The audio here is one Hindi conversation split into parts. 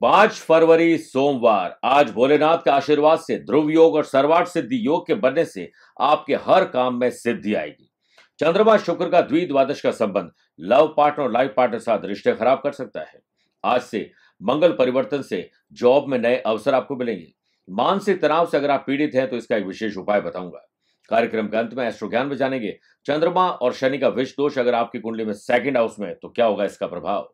पांच फरवरी सोमवार आज भोलेनाथ के आशीर्वाद से ध्रुव योग और सर्वाठ सिद्धि योग के बनने से आपके हर काम में सिद्धि आएगी चंद्रमा शुक्र का द्विद्वादश का संबंध लव पार्टनर और लाइफ पार्टनर साथ रिश्ते खराब कर सकता है आज से मंगल परिवर्तन से जॉब में नए अवसर आपको मिलेंगे मानसिक तनाव से अगर आप पीड़ित हैं तो इसका एक विशेष उपाय बताऊंगा कार्यक्रम के अंत में एस्ट्रो ज्ञान में जानेंगे चंद्रमा और शनि का विष दोष अगर आपकी कुंडली में सेकंड हाउस में तो क्या होगा इसका प्रभाव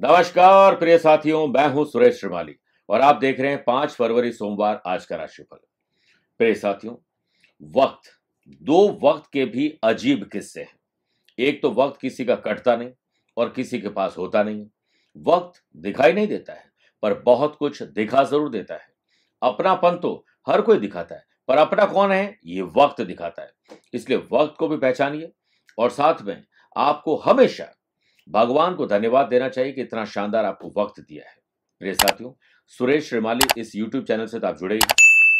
नमस्कार प्रिय साथियों मैं हूं सुरेश श्रीमाली और आप देख रहे हैं पांच फरवरी सोमवार आज का राशिफल प्रिय साथियों वक्त दो वक्त के भी अजीब किस्से हैं एक तो वक्त किसी का कटता नहीं और किसी के पास होता नहीं वक्त दिखाई नहीं देता है पर बहुत कुछ दिखा जरूर देता है अपनापन तो हर कोई दिखाता है पर अपना कौन है ये वक्त दिखाता है इसलिए वक्त को भी पहचानिए और साथ में आपको हमेशा भगवान को धन्यवाद देना चाहिए कि इतना शानदार आपको वक्त दिया है मेरे साथियों सुरेश श्रीमाली इस यूट्यूब चैनल से तो आप जुड़े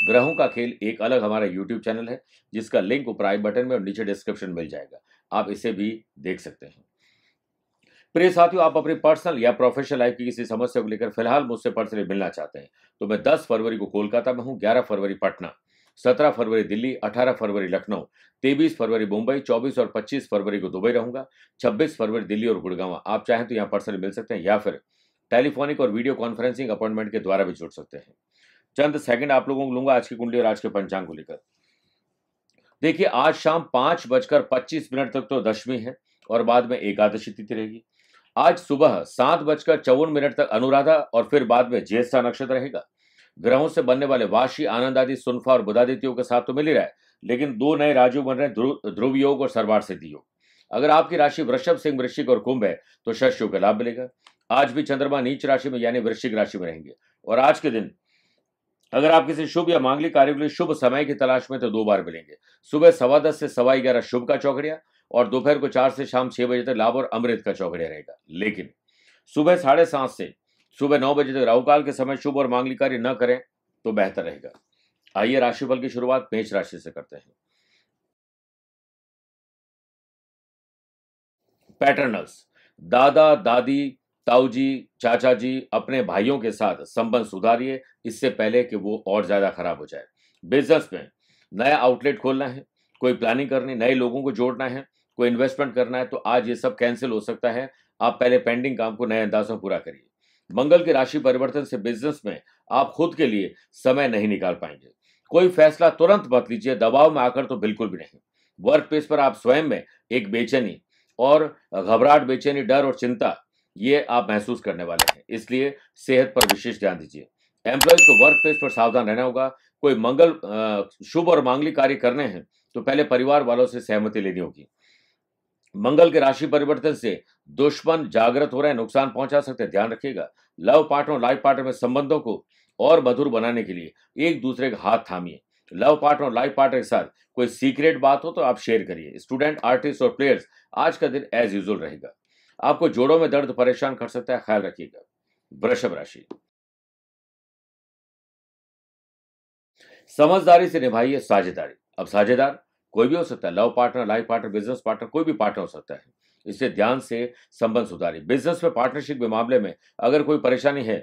ग्रहों का खेल एक अलग हमारा यूट्यूब चैनल है जिसका लिंक ऊपर आई बटन में और नीचे डिस्क्रिप्शन मिल जाएगा आप इसे भी देख सकते हैं प्रिय साथियों आप अपने पर्सनल या प्रोफेशनल लाइफ की किसी समस्या को लेकर फिलहाल मुझसे पर्सनली मिलना चाहते हैं तो मैं 10 फरवरी को कोलकाता में हूं 11 फरवरी पटना सत्रह फरवरी दिल्ली अठारह फरवरी लखनऊ तेबीस फरवरी मुंबई चौबीस और पच्चीस फरवरी को दुबई रहूंगा छब्बीस फरवरी दिल्ली और गुड़गांव आप चाहें तो यहाँ पर्सनली मिल सकते हैं या फिर टेलीफोनिक और वीडियो कॉन्फ्रेंसिंग अपॉइंटमेंट के द्वारा भी जुड़ सकते हैं चंद सेकंड आप लोगों को लूंगा आज की कुंडली और आज के पंचांग को लेकर देखिए आज शाम पांच बजकर पच्चीस मिनट तक तो दशमी है और बाद में एकादशी तिथि रहेगी आज सुबह सात बजकर चौवन मिनट तक अनुराधा और फिर बाद में ज्येष्ठा नक्षत्र रहेगा ग्रहों से बनने वाले वाशी आनंद आदि सुनफा और बुधादित्यों के साथ तो मिल ही रहा है लेकिन दो नए राजयोग बन रहे हैं ध्रुव योग और सर्वार सिद्धि योग अगर आपकी राशि वृषभ सिंह वृश्चिक और कुंभ है तो शश योग का लाभ मिलेगा आज भी चंद्रमा नीच राशि में यानी वृश्चिक राशि में रहेंगे और आज के दिन अगर आप किसी शुभ या मांगलिक कार्य के लिए शुभ समय की तलाश में तो दो बार मिलेंगे सुबह सवा दस से सवा ग्यारह शुभ का चौकड़िया और दोपहर को चार से शाम छह बजे तक लाभ और अमृत का चौकड़िया रहेगा लेकिन सुबह साढ़े सात से सुबह नौ बजे तक राहुकाल के समय शुभ और मांगलिक कार्य न करें तो बेहतर रहेगा आइए राशिफल की शुरुआत मेष राशि से करते हैं पैटर्नल्स दादा दादी ताऊजी चाचा जी अपने भाइयों के साथ संबंध सुधारिए इससे पहले कि वो और ज्यादा खराब हो जाए बिजनेस में नया आउटलेट खोलना है कोई प्लानिंग करनी नए लोगों को जोड़ना है कोई इन्वेस्टमेंट करना है तो आज ये सब कैंसिल हो सकता है आप पहले पेंडिंग काम को नए अंदाज में पूरा करिए मंगल की राशि परिवर्तन से बिजनेस में आप खुद के लिए समय नहीं निकाल पाएंगे कोई फैसला तुरंत मत लीजिए दबाव में आकर तो बिल्कुल भी नहीं वर्क प्लेस पर आप स्वयं में एक बेचैनी और घबराहट बेचैनी डर और चिंता ये आप महसूस करने वाले हैं इसलिए सेहत पर विशेष ध्यान दीजिए एम्प्लॉयज को वर्क प्लेस पर सावधान रहना होगा कोई मंगल शुभ और मांगलिक कार्य करने हैं तो पहले परिवार वालों से सहमति लेनी होगी मंगल के राशि परिवर्तन से दुश्मन जागृत हो रहे हैं नुकसान पहुंचा सकते हैं ध्यान रखिएगा लव पार्टनर और लाइफ पार्टनर में संबंधों को और मधुर बनाने के लिए एक दूसरे का हाथ थामिए लव पार्टनर और लाइफ पार्टनर के साथ कोई सीक्रेट बात हो तो आप शेयर करिए स्टूडेंट आर्टिस्ट और प्लेयर्स आज का दिन एज यूजल रहेगा आपको जोड़ों में दर्द परेशान कर सकता है ख्याल रखिएगा वृषभ राशि समझदारी से निभाइए साझेदारी अब साझेदार कोई भी हो सकता है love partner life partner business partner कोई भी पार्टनर हो सकता है इससे ध्यान से संबंध सुधारी बिजनेस में पार्टनरशिप के मामले में अगर कोई परेशानी है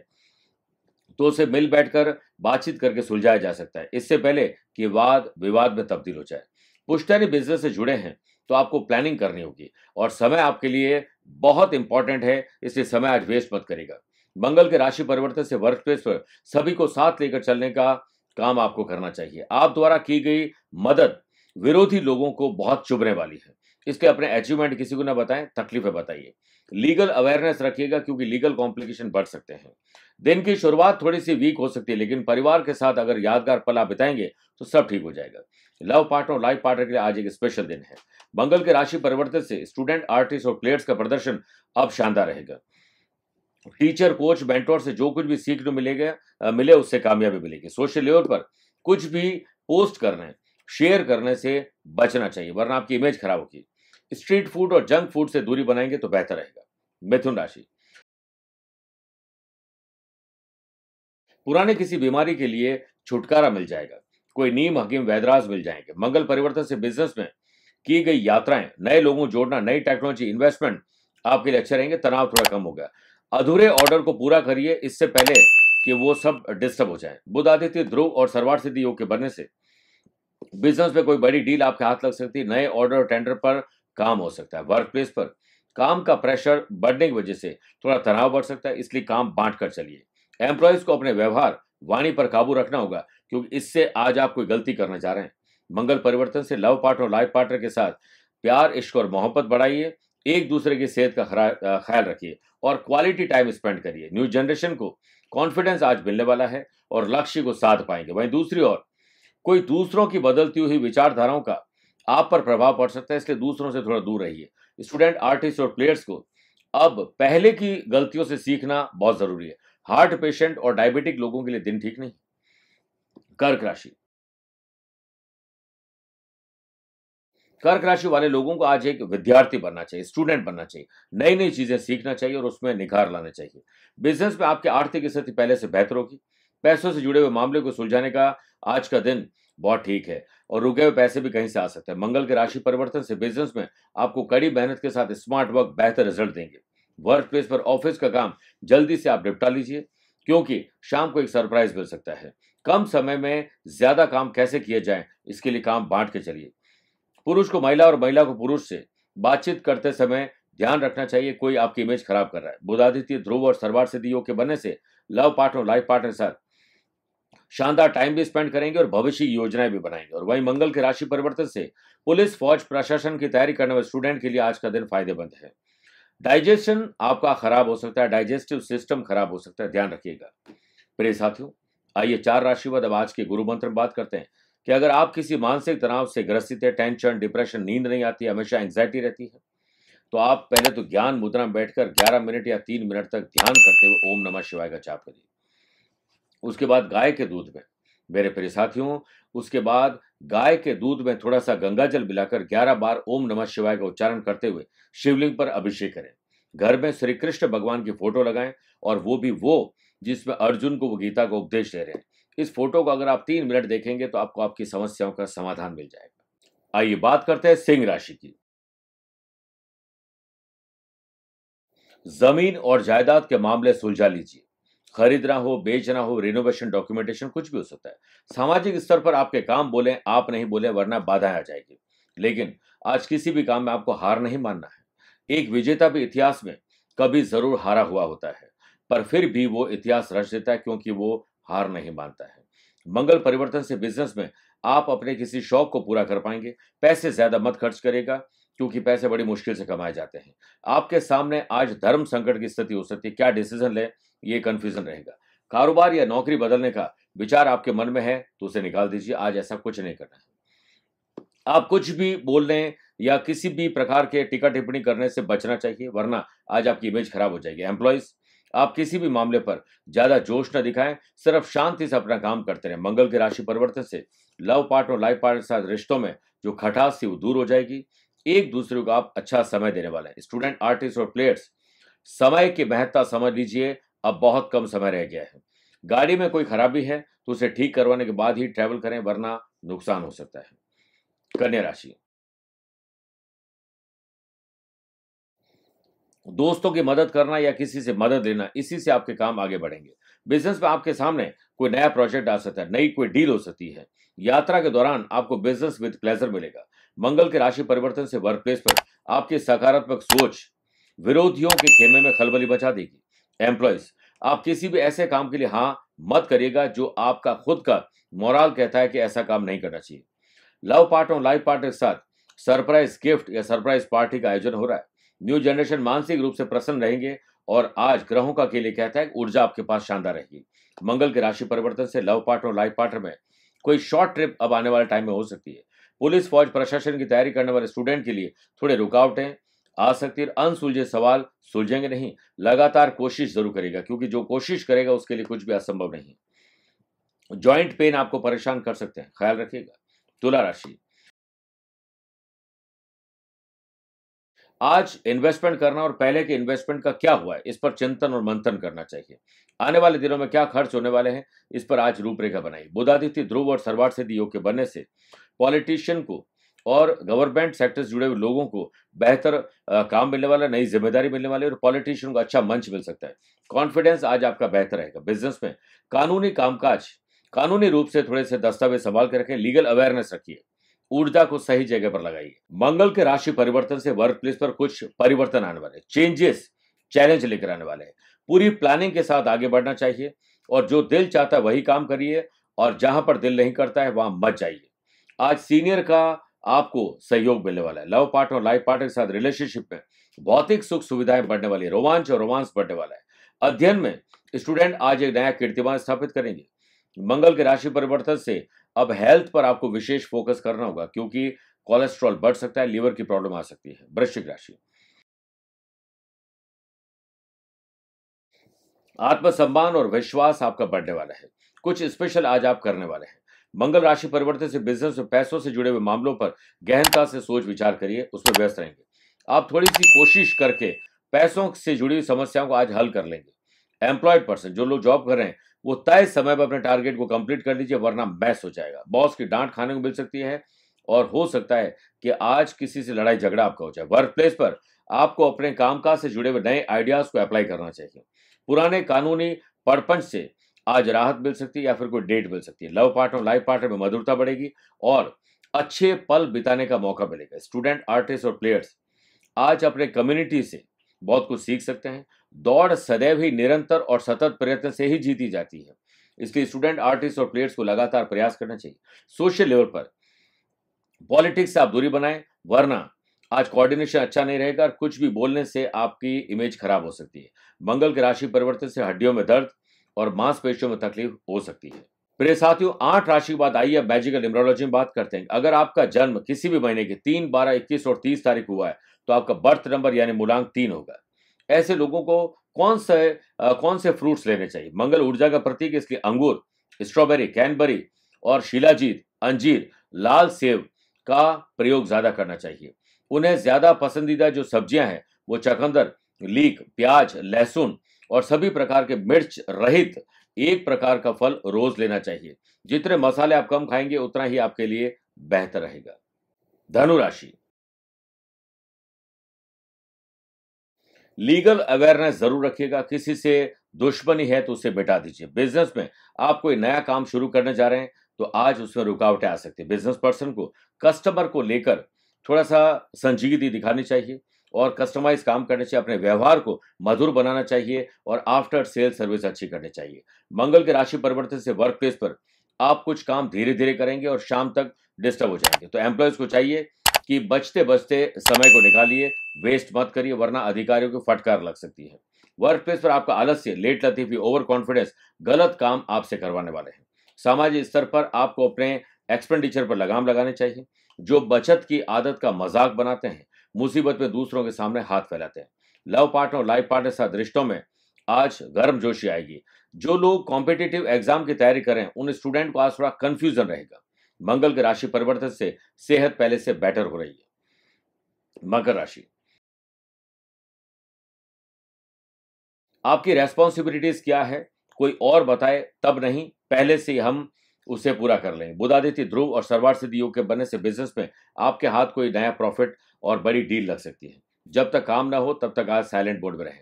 तो उसे मिल बैठकर बातचीत करके सुलझाया जा सकता है इससे पहले कि वाद विवाद में तब्दील हो जाए पुश्तैनी बिजनेस से जुड़े हैं तो आपको प्लानिंग करनी होगी और समय आपके लिए बहुत इंपॉर्टेंट है इसलिए समय आज वेस्ट मत करेगा मंगल के राशि परिवर्तन से वर्क प्लेस पर सभी को साथ लेकर चलने का काम आपको करना चाहिए आप द्वारा की गई मदद विरोधी लोगों को बहुत चुभने वाली है इसके अपने अचीवमेंट किसी को ना बताएं तकलीफें बताइए लीगल अवेयरनेस रखिएगा क्योंकि लीगल कॉम्प्लिकेशन बढ़ सकते हैं दिन की शुरुआत थोड़ी सी वीक हो सकती है लेकिन परिवार के साथ अगर यादगार पल आप बिताएंगे तो सब ठीक हो जाएगा लव पार्टनर और लाइफ पार्टनर के लिए आज एक स्पेशल दिन है मंगल के राशि परिवर्तन से स्टूडेंट आर्टिस्ट और प्लेयर्स का प्रदर्शन अब शानदार रहेगा टीचर कोच बेंटोर से जो कुछ भी सीखने मिलेगा मिले उससे कामयाबी मिलेगी सोशल लेवल पर कुछ भी पोस्ट कर रहे हैं शेयर करने से बचना चाहिए वरना आपकी इमेज खराब होगी स्ट्रीट फूड और जंक फूड से दूरी बनाएंगे तो बेहतर रहेगा मिथुन राशि पुराने किसी बीमारी के लिए छुटकारा मिल जाएगा कोई नीम हकीम वैदराज मिल जाएंगे मंगल परिवर्तन से बिजनेस में की गई यात्राएं नए लोगों जोड़ना नई टेक्नोलॉजी इन्वेस्टमेंट आपके लिए अच्छे रहेंगे तनाव थोड़ा कम होगा अधूरे ऑर्डर को पूरा करिए इससे पहले कि वो सब डिस्टर्ब हो जाए बुध आदित्य ध्रुव और सर्वार सिद्धि योग के बनने से बिजनेस पे कोई बड़ी डील आपके हाथ लग सकती है नए ऑर्डर और टेंडर पर काम हो सकता है वर्क प्लेस पर काम का प्रेशर बढ़ने की वजह से थोड़ा तनाव बढ़ सकता है इसलिए काम बांट कर चलिए एम्प्लॉयज को अपने व्यवहार वाणी पर काबू रखना होगा क्योंकि इससे आज आप कोई गलती करना चाह रहे हैं मंगल परिवर्तन से लव पार्टनर और लाइफ पार्टनर के साथ प्यार इश्क और मोहब्बत बढ़ाइए एक दूसरे की सेहत का ख्याल रखिए और क्वालिटी टाइम स्पेंड करिए न्यू जनरेशन को कॉन्फिडेंस आज मिलने वाला है और लक्ष्य को साध पाएंगे वहीं दूसरी ओर कोई दूसरों की बदलती हुई विचारधाराओं का आप पर प्रभाव पड़ सकता है इसलिए दूसरों से थोड़ा दूर रहिए स्टूडेंट आर्टिस्ट और प्लेयर्स को अब पहले की गलतियों से सीखना बहुत जरूरी है हार्ट पेशेंट और डायबिटिक लोगों के लिए दिन ठीक नहीं कर्क राशि कर्क राशि वाले लोगों को आज एक विद्यार्थी बनना चाहिए स्टूडेंट बनना चाहिए नई नई चीजें सीखना चाहिए और उसमें निखार लाना चाहिए बिजनेस में आपकी आर्थिक स्थिति पहले से बेहतर होगी पैसों से जुड़े हुए मामले को सुलझाने का आज का दिन बहुत ठीक है और रुके हुए पैसे भी कहीं से आ सकते हैं मंगल के राशि परिवर्तन से बिजनेस में आपको कड़ी मेहनत के साथ स्मार्ट वर्क बेहतर रिजल्ट देंगे वर्क प्लेस पर ऑफिस का काम जल्दी से आप निपटा लीजिए क्योंकि शाम को एक सरप्राइज मिल सकता है कम समय में ज्यादा काम कैसे किए जाए इसके लिए काम बांट के चलिए पुरुष को महिला और महिला को पुरुष से बातचीत करते समय ध्यान रखना चाहिए कोई आपकी इमेज खराब कर रहा है बुधादित्य ध्रुव और सरवार सिद्धि योग के बनने से लव पार्टनर लाइफ पार्टनर के साथ शानदार टाइम भी स्पेंड करेंगे और भविष्य योजनाएं भी बनाएंगे और वहीं मंगल के राशि परिवर्तन से पुलिस फौज प्रशासन की तैयारी करने वाले स्टूडेंट के लिए आज का दिन फायदेमंद है डाइजेशन आपका खराब हो सकता है डाइजेस्टिव सिस्टम खराब हो सकता है ध्यान रखिएगा प्रिय साथियों आइए चार राशिवाद अब आज के गुरु मंत्र में बात करते हैं कि अगर आप किसी मानसिक तनाव से ग्रसित है टेंशन डिप्रेशन नींद नहीं आती हमेशा एंग्जाइटी रहती है तो आप पहले तो ज्ञान मुद्रा में बैठकर 11 मिनट या 3 मिनट तक ध्यान करते हुए ओम नमः शिवाय का जाप करिए उसके बाद गाय के दूध में मेरे प्रिय साथियों उसके बाद गाय के दूध में थोड़ा सा गंगा जल मिलाकर ग्यारह बार ओम नमः शिवाय का उच्चारण करते हुए शिवलिंग पर अभिषेक करें घर में श्री कृष्ण भगवान की फोटो लगाएं और वो भी वो जिसमें अर्जुन को वो गीता का उपदेश दे रहे हैं इस फोटो को अगर आप तीन मिनट देखेंगे तो आपको आपकी समस्याओं का समाधान मिल जाएगा आइए बात करते हैं सिंह राशि की जमीन और जायदाद के मामले सुलझा लीजिए खरीदना हो बेचना हो रिनोवेशन डॉक्यूमेंटेशन कुछ भी हो सकता है सामाजिक स्तर पर आपके काम बोले आप नहीं बोले वरना बाधाएं आ जाएगी लेकिन आज किसी भी काम में आपको हार नहीं मानना है एक विजेता भी इतिहास में कभी जरूर हारा हुआ होता है पर फिर भी वो इतिहास रच देता है क्योंकि वो हार नहीं मानता है मंगल परिवर्तन से बिजनेस में आप अपने किसी शौक को पूरा कर पाएंगे पैसे ज्यादा मत खर्च करेगा क्योंकि पैसे बड़ी मुश्किल से कमाए जाते हैं आपके सामने आज धर्म संकट की स्थिति हो सकती है क्या डिसीजन लें ये कन्फ्यूजन रहेगा कारोबार या नौकरी बदलने का विचार आपके मन में है तो उसे निकाल दीजिए आज ऐसा कुछ नहीं करना है आप कुछ भी बोलने या किसी भी प्रकार के टिका टिप्पणी करने से बचना चाहिए वरना आज आपकी इमेज खराब हो जाएगी एम्प्लॉयज आप किसी भी मामले पर ज्यादा जोश न दिखाएं सिर्फ शांति से अपना काम करते रहें मंगल की राशि परिवर्तन से लव पार्ट और लाइफ पार्ट के साथ रिश्तों में जो खटास थी वो दूर हो जाएगी एक दूसरे को आप अच्छा समय देने वाले हैं स्टूडेंट आर्टिस्ट और प्लेयर्स समय की महत्ता समझ लीजिए अब बहुत कम समय रह गया है गाड़ी में कोई खराबी है तो उसे ठीक करवाने के बाद ही ट्रैवल करें वरना नुकसान हो सकता है कन्या राशि दोस्तों की मदद करना या किसी से मदद लेना इसी से आपके काम आगे बढ़ेंगे बिजनेस में आपके सामने कोई नया प्रोजेक्ट आ सकता है नई कोई डील हो सकती है यात्रा के दौरान आपको बिजनेस विद प्लेजर मिलेगा मंगल के राशि परिवर्तन से वर्क प्लेस पर आपकी सकारात्मक सोच विरोधियों के खेमे में खलबली बचा देगी एम्प्लॉयज आप किसी भी ऐसे काम के लिए हाँ मत करिएगा जो आपका खुद का मोराल कहता है कि ऐसा काम नहीं करना चाहिए लव पार्ट और लाइफ पार्टनर के साथ सरप्राइज गिफ्ट या सरप्राइज पार्टी का आयोजन हो रहा है न्यू जनरेशन मानसिक रूप से प्रसन्न रहेंगे और आज ग्रहों का केले कहता है ऊर्जा आपके पास शानदार रहेगी मंगल के राशि परिवर्तन से लव पार्ट और लाइफ पार्टनर में कोई शॉर्ट ट्रिप अब आने वाले टाइम में हो सकती है पुलिस फौज प्रशासन की तैयारी करने वाले स्टूडेंट के लिए थोड़े रुकावटें है अनसुलझे सवाल सुलझेंगे नहीं लगातार कोशिश जरूर करेगा क्योंकि जो कोशिश करेगा उसके लिए कुछ भी असंभव नहीं ज्वाइंट पेन आपको परेशान कर सकते हैं ख्याल रखिएगा तुला राशि आज इन्वेस्टमेंट करना और पहले के इन्वेस्टमेंट का क्या हुआ है इस पर चिंतन और मंथन करना चाहिए आने वाले दिनों में क्या खर्च होने वाले हैं इस पर आज रूपरेखा बनाई बुधादित्य ध्रुव और सर्वार्थ सिद्धि योग के बनने से पॉलिटिशियन को और गवर्नमेंट सेक्टर से जुड़े हुए लोगों को बेहतर काम मिलने वाला नई जिम्मेदारी मिलने वाली और पॉलिटिशियन को अच्छा मंच मिल सकता है कॉन्फिडेंस आज आपका बेहतर रहेगा बिजनेस में कानूनी कामकाज कानूनी रूप से थोड़े से दस्तावेज संभाल के रखें लीगल अवेयरनेस रखिए ऊर्जा को सही जगह पर लगाइए मंगल के राशि परिवर्तन से वर्क प्लेस पर कुछ परिवर्तन आने वाले चेंजेस चैलेंज लेकर आने वाले हैं पूरी प्लानिंग के साथ आगे बढ़ना चाहिए और जो दिल चाहता है वही काम करिए और जहां पर दिल नहीं करता है वहां मत जाइए आज सीनियर का आपको सहयोग मिलने वाला है लव पार्टनर और लाइफ पार्टनर के साथ रिलेशनशिप में भौतिक सुख सुविधाएं बढ़ने वाली है रोमांच और रोमांस बढ़ने वाला है अध्ययन में स्टूडेंट आज एक नया कीर्तिमान स्थापित करेंगे मंगल के राशि परिवर्तन से अब हेल्थ पर आपको विशेष फोकस करना होगा क्योंकि कोलेस्ट्रॉल बढ़ सकता है लीवर की प्रॉब्लम आ सकती है वृश्चिक राशि आत्मसम्मान और विश्वास आपका बढ़ने वाला है कुछ स्पेशल आज आप करने वाले हैं मंगल राशि परिवर्तन से बिजनेस और पैसों से जुड़े हुए मामलों पर गहनता से सोच विचार करिए उसमें व्यस्त रहेंगे आप थोड़ी सी कोशिश करके पैसों से जुड़ी हुई समस्याओं को आज हल कर लेंगे एम्प्लॉयड पर्सन जो लोग जॉब कर रहे हैं वो तय समय पर अपने टारगेट को कंप्लीट कर लीजिए वरना बैस हो जाएगा बॉस की डांट खाने को मिल सकती है और हो सकता है कि आज किसी से लड़ाई झगड़ा आपका हो जाए वर्क प्लेस पर आपको अपने कामकाज से जुड़े हुए नए आइडियाज को अप्लाई करना चाहिए पुराने कानूनी परपंच से आज राहत मिल सकती है या फिर कोई डेट मिल सकती है लव पार्टनर लाइफ पार्टनर में मधुरता बढ़ेगी और अच्छे पल बिताने का मौका मिलेगा स्टूडेंट आर्टिस्ट और प्लेयर्स आज अपने कम्युनिटी से बहुत कुछ सीख सकते हैं दौड़ सदैव ही निरंतर और सतत प्रयत्न से ही जीती जाती है इसलिए स्टूडेंट आर्टिस्ट और प्लेयर्स को लगातार प्रयास करना चाहिए सोशल लेवल पर पॉलिटिक्स से आप दूरी बनाएं वरना आज कोऑर्डिनेशन अच्छा नहीं रहेगा और कुछ भी बोलने से आपकी इमेज खराब हो सकती है मंगल के राशि परिवर्तन से हड्डियों में दर्द और मांसपेशियों में तकलीफ हो सकती है प्रिय साथियों आठ राशि के बाद आइए मैजिकल न्यूमरोलॉजी में बात करते हैं अगर आपका जन्म किसी भी महीने की तीन बारह इक्कीस और तीस तारीख हुआ है तो आपका बर्थ नंबर यानी मूलांक तीन होगा ऐसे लोगों को कौन से आ, कौन से फ्रूट्स लेने चाहिए मंगल ऊर्जा का प्रतीक इसलिए अंगूर स्ट्रॉबेरी कैनबेरी और शिलाजीत अंजीर लाल सेब का प्रयोग ज्यादा करना चाहिए उन्हें ज्यादा पसंदीदा जो सब्जियां हैं वो चकंदर लीक प्याज लहसुन और सभी प्रकार के मिर्च रहित एक प्रकार का फल रोज लेना चाहिए जितने मसाले आप कम खाएंगे उतना ही आपके लिए बेहतर रहेगा धनुराशि लीगल अवेयरनेस जरूर रखिएगा किसी से दुश्मनी है तो उसे बिटा दीजिए बिजनेस में आप कोई नया काम शुरू करने जा रहे हैं तो आज उसमें रुकावटें आ सकती है बिजनेस पर्सन को कस्टमर को लेकर थोड़ा सा संजीदगी दिखानी चाहिए और कस्टमाइज काम करने से अपने व्यवहार को मधुर बनाना चाहिए और आफ्टर सेल सर्विस अच्छी करनी चाहिए मंगल के राशि परिवर्तन से वर्क प्लेस पर आप कुछ काम धीरे धीरे करेंगे और शाम तक डिस्टर्ब हो जाएंगे तो एम्प्लॉयज को चाहिए कि बचते बचते समय को निकालिए वेस्ट मत करिए वरना अधिकारियों को फटकार लग सकती है वर्क प्लेस पर आपका आलस्य लेट लतीफी ओवर कॉन्फिडेंस गलत काम आपसे करवाने वाले हैं सामाजिक स्तर पर आपको अपने एक्सपेंडिचर पर लगाम लगाने चाहिए जो बचत की आदत का मजाक बनाते हैं मुसीबत में दूसरों के सामने हाथ फैलाते हैं लव पार्टनर और लाइफ पार्टनर साथ रिश्तों में आज गर्म जोशी आएगी जो लोग कॉम्पिटेटिव एग्जाम की तैयारी करें उन स्टूडेंट को आज थोड़ा कंफ्यूजन रहेगा मंगल के राशि परिवर्तन से सेहत पहले से बेटर हो रही है मकर राशि आपकी रेस्पॉन्सिबिलिटीज क्या है कोई और बताए तब नहीं पहले से हम उसे पूरा कर लें बुधादित्य ध्रुव और सर्वार सिद्धि योग के बनने से बिजनेस में आपके हाथ कोई नया प्रॉफिट और बड़ी डील लग सकती है जब तक काम ना हो तब तक आज साइलेंट बोर्ड में रहे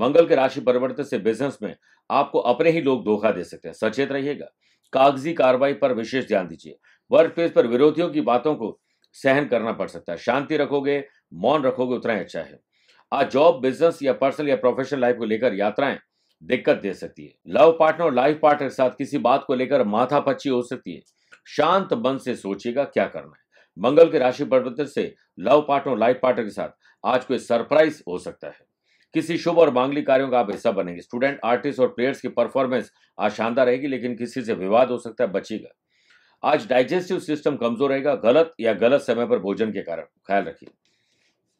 मंगल के राशि परिवर्तन से बिजनेस में आपको अपने ही लोग धोखा दे सकते हैं सचेत रहिएगा कागजी कार्रवाई पर विशेष ध्यान दीजिए वर्क प्लेस पर विरोधियों की बातों को सहन करना पड़ सकता है शांति रखोगे मौन रखोगे उतना ही अच्छा है आज जॉब बिजनेस या पर्सनल या प्रोफेशनल लाइफ को लेकर यात्राएं दिक्कत दे सकती है लव पार्टनर और लाइफ पार्टनर के साथ किसी बात को लेकर पच्ची हो सकती है शांत मन से सोचिएगा क्या करना है मंगल के राशि परिवर्तन से लव पार्टनर लाइफ पार्टनर के साथ आज कोई सरप्राइज हो सकता है किसी शुभ और मांगलिक कार्यों का आप हिस्सा बनेंगे स्टूडेंट आर्टिस्ट और प्लेयर्स की परफॉर्मेंस आज शानदार रहेगी लेकिन किसी से विवाद हो सकता है बचेगा आज डाइजेस्टिव सिस्टम कमजोर रहेगा गलत या गलत समय पर भोजन के कारण ख्याल रखिए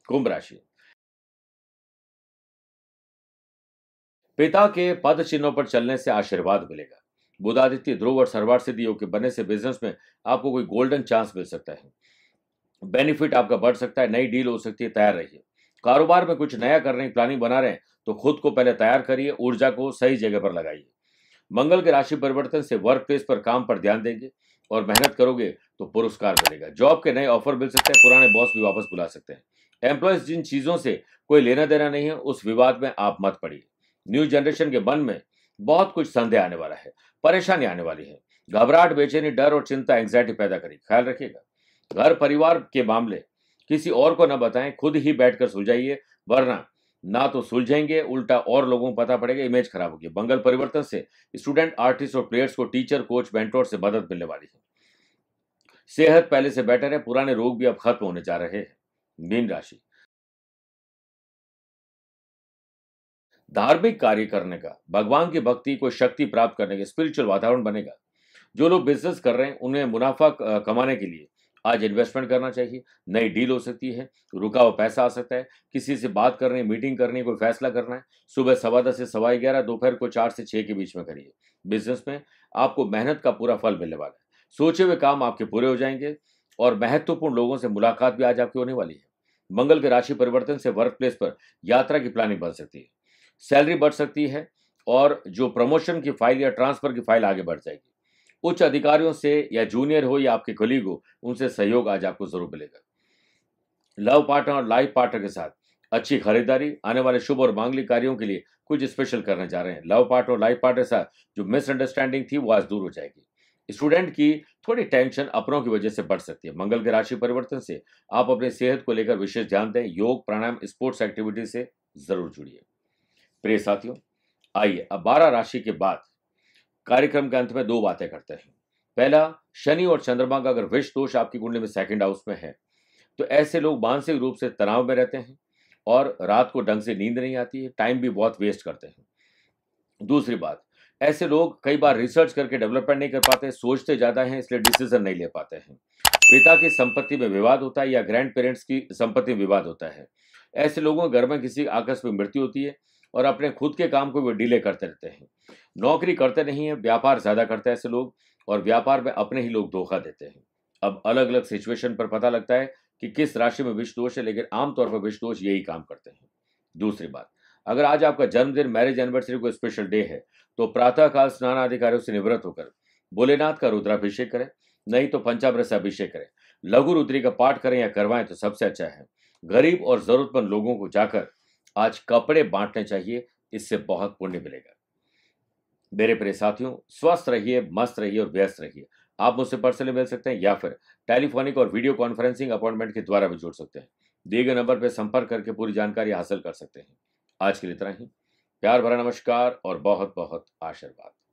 कुंभ राशि पिता के पद चिन्हों पर चलने से आशीर्वाद मिलेगा बुधादित्य ध्रुव और सर्वार सिद्धि योग के बनने से बिजनेस में आपको कोई गोल्डन चांस मिल सकता है बेनिफिट आपका बढ़ सकता है नई डील हो सकती है तैयार रहिए कारोबार में कुछ नया करने की प्लानिंग बना रहे हैं तो खुद को पहले तैयार करिए ऊर्जा को सही जगह पर लगाइए मंगल के राशि परिवर्तन से वर्क प्लेस पर काम पर ध्यान देंगे और मेहनत करोगे तो पुरस्कार मिलेगा जॉब के नए ऑफर मिल सकते हैं पुराने बॉस भी वापस बुला सकते हैं एम्प्लॉयज जिन चीज़ों से कोई लेना देना नहीं है उस विवाद में आप मत पड़िए न्यू जनरेशन के मन में बहुत कुछ संदेह आने वाला है परेशानी आने वाली है घबराहट बेचैनी डर और चिंता एंग्जाइटी पैदा करेगी ख्याल रखिएगा घर परिवार के मामले किसी और को न बताएं खुद ही बैठकर सुलझाइए वरना ना तो सुलझेंगे उल्टा और लोगों को पता पड़ेगा इमेज खराब होगी बंगल परिवर्तन से स्टूडेंट आर्टिस्ट और प्लेयर्स को टीचर कोच बेंटोर से मदद मिलने वाली है सेहत पहले से बेटर है पुराने रोग भी अब खत्म होने जा रहे हैं मीन राशि धार्मिक कार्य करने का भगवान की भक्ति को शक्ति प्राप्त करने का स्पिरिचुअल वातावरण बनेगा जो लोग बिजनेस कर रहे हैं उन्हें मुनाफा कमाने के लिए आज इन्वेस्टमेंट करना चाहिए नई डील हो सकती है रुका हुआ पैसा आ सकता है किसी से बात करनी मीटिंग करनी कोई फैसला करना है सुबह सवा दस से सवा ग्यारह दोपहर को चार से छः के बीच में करिए बिजनेस में आपको मेहनत का पूरा फल मिलने वाला है सोचे हुए काम आपके पूरे हो जाएंगे और महत्वपूर्ण लोगों से मुलाकात भी आज आपकी होने वाली है मंगल के राशि परिवर्तन से वर्क प्लेस पर यात्रा की प्लानिंग बन सकती है सैलरी बढ़ सकती है और जो प्रमोशन की फाइल या ट्रांसफर की फाइल आगे बढ़ जाएगी उच्च अधिकारियों से या जूनियर हो या आपके कलीग हो उनसे सहयोग आज आपको जरूर मिलेगा लव पार्टनर और लाइफ पार्टनर के साथ अच्छी खरीदारी आने वाले शुभ और मांगलिक कार्यों के लिए कुछ स्पेशल करने जा रहे हैं लव पार्टनर और लाइफ पार्टनर के साथ जो मिसअंडरस्टैंडिंग थी वो आज दूर हो जाएगी स्टूडेंट की थोड़ी टेंशन अपनों की वजह से बढ़ सकती है मंगल के राशि परिवर्तन से आप अपनी सेहत को लेकर विशेष ध्यान दें योग प्राणायाम स्पोर्ट्स एक्टिविटी से जरूर जुड़िए प्रिय साथियों आइए अब बारह राशि के बाद कार्यक्रम के अंत में दो बातें करते हैं पहला शनि और चंद्रमा का अगर विष दोष आपकी कुंडली में सेकंड हाउस में है तो ऐसे लोग मानसिक रूप से तनाव में रहते हैं और रात को ढंग से नींद नहीं आती है टाइम भी बहुत वेस्ट करते हैं दूसरी बात ऐसे लोग कई बार रिसर्च करके डेवलपमेंट नहीं कर पाते सोचते ज़्यादा हैं इसलिए डिसीजन नहीं ले पाते हैं पिता की संपत्ति में विवाद होता है या ग्रैंड पेरेंट्स की संपत्ति में विवाद होता है ऐसे लोगों के घर में किसी आकस्मिक मृत्यु होती है और अपने खुद के काम को भी डिले करते रहते हैं नौकरी करते नहीं है व्यापार ज़्यादा करते हैं ऐसे लोग और व्यापार में अपने ही लोग धोखा देते हैं अब अलग अलग सिचुएशन पर पता लगता है कि किस राशि में विष दोष है लेकिन आमतौर पर विष दोष यही काम करते हैं दूसरी बात अगर आज आपका जन्मदिन मैरिज एनिवर्सरी को स्पेशल डे है तो प्रातःकाल स्नान अधिकारियों से निवृत्त होकर भोलेनाथ का रुद्राभिषेक करें नहीं तो पंचामृत से अभिषेक करें लघु रुद्री का पाठ करें या करवाएं तो सबसे अच्छा है गरीब और जरूरतमंद लोगों को जाकर आज कपड़े बांटने चाहिए इससे बहुत पुण्य मिलेगा मेरे प्रिय साथियों स्वस्थ रहिए मस्त रहिए और व्यस्त रहिए आप मुझसे पर्सनली मिल सकते हैं या फिर टेलीफोनिक और वीडियो कॉन्फ्रेंसिंग अपॉइंटमेंट के द्वारा भी जुड़ सकते हैं दिए गए नंबर पर संपर्क करके पूरी जानकारी हासिल कर सकते हैं आज के लिए इतना ही प्यार भरा नमस्कार और बहुत बहुत आशीर्वाद